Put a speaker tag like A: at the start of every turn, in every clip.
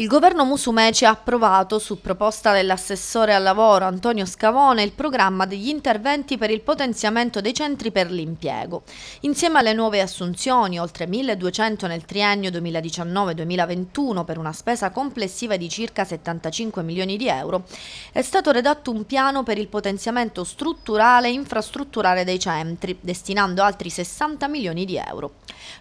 A: Il governo Musumeci ha approvato, su proposta dell'assessore al lavoro Antonio Scavone, il programma degli interventi per il potenziamento dei centri per l'impiego. Insieme alle nuove assunzioni, oltre 1200 nel triennio 2019-2021 per una spesa complessiva di circa 75 milioni di euro, è stato redatto un piano per il potenziamento strutturale e infrastrutturale dei centri, destinando altri 60 milioni di euro.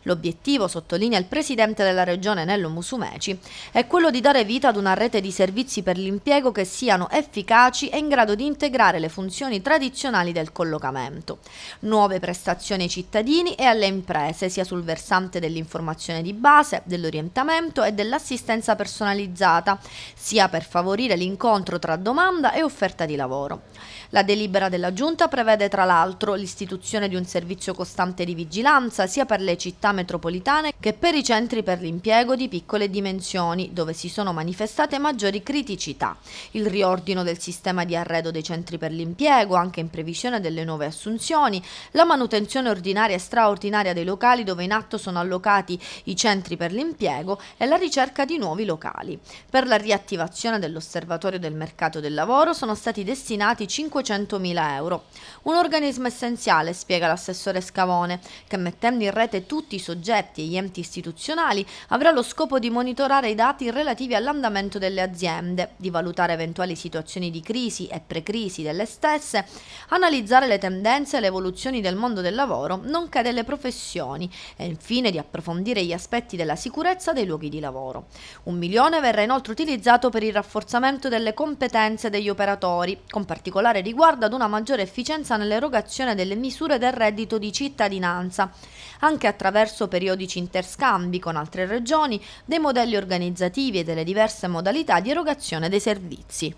A: L'obiettivo, sottolinea il presidente della regione Nello Musumeci, è quello quello di dare vita ad una rete di servizi per l'impiego che siano efficaci e in grado di integrare le funzioni tradizionali del collocamento. Nuove prestazioni ai cittadini e alle imprese, sia sul versante dell'informazione di base, dell'orientamento e dell'assistenza personalizzata, sia per favorire l'incontro tra domanda e offerta di lavoro. La delibera della Giunta prevede tra l'altro l'istituzione di un servizio costante di vigilanza sia per le città metropolitane che per i centri per l'impiego di piccole dimensioni, dove dove si sono manifestate maggiori criticità. Il riordino del sistema di arredo dei centri per l'impiego, anche in previsione delle nuove assunzioni, la manutenzione ordinaria e straordinaria dei locali dove in atto sono allocati i centri per l'impiego e la ricerca di nuovi locali. Per la riattivazione dell'osservatorio del mercato del lavoro sono stati destinati 500.000 euro. Un organismo essenziale, spiega l'assessore Scavone, che mettendo in rete tutti i soggetti e gli enti istituzionali avrà lo scopo di monitorare i dati relativi all'andamento delle aziende, di valutare eventuali situazioni di crisi e precrisi delle stesse, analizzare le tendenze e le evoluzioni del mondo del lavoro, nonché delle professioni e infine di approfondire gli aspetti della sicurezza dei luoghi di lavoro. Un milione verrà inoltre utilizzato per il rafforzamento delle competenze degli operatori, con particolare riguardo ad una maggiore efficienza nell'erogazione delle misure del reddito di cittadinanza, anche attraverso periodici interscambi con altre regioni dei modelli organizzativi operativi e delle diverse modalità di erogazione dei servizi.